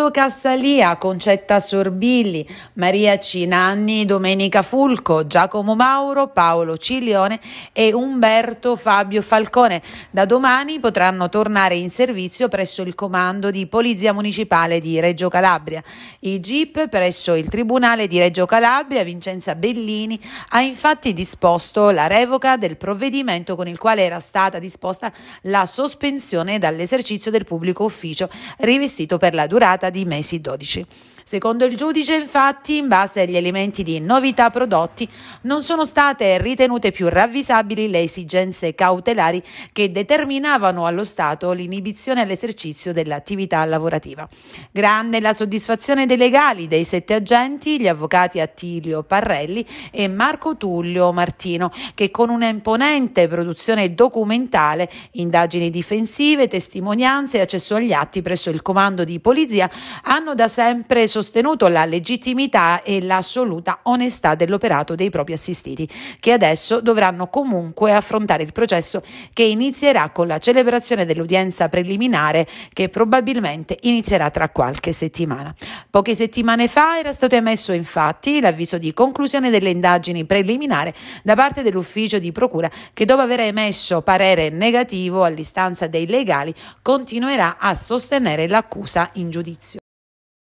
Palazzo Cassalia, Concetta Sorbilli, Maria Cinanni, Domenica Fulco, Giacomo Mauro, Paolo Ciglione e Umberto Fabio Falcone. Da domani potranno tornare in servizio presso il comando di Polizia Municipale di Reggio Calabria. I GIP presso il Tribunale di Reggio Calabria, Vincenza Bellini, ha infatti disposto la revoca del provvedimento con il quale era stata disposta la sospensione dall'esercizio del pubblico ufficio rivestito per la durata di mesi 12. Secondo il giudice, infatti, in base agli elementi di novità prodotti, non sono state ritenute più ravvisabili le esigenze cautelari che determinavano allo Stato l'inibizione all'esercizio dell'attività lavorativa. Grande la soddisfazione dei legali dei sette agenti, gli avvocati Attilio Parrelli e Marco Tullio Martino, che con un'imponente produzione documentale, indagini difensive, testimonianze e accesso agli atti presso il comando di polizia hanno da sempre sostenuto sostenuto la legittimità e l'assoluta onestà dell'operato dei propri assistiti, che adesso dovranno comunque affrontare il processo che inizierà con la celebrazione dell'udienza preliminare che probabilmente inizierà tra qualche settimana. Poche settimane fa era stato emesso infatti l'avviso di conclusione delle indagini preliminari da parte dell'ufficio di procura che dopo aver emesso parere negativo all'istanza dei legali continuerà a sostenere l'accusa in giudizio.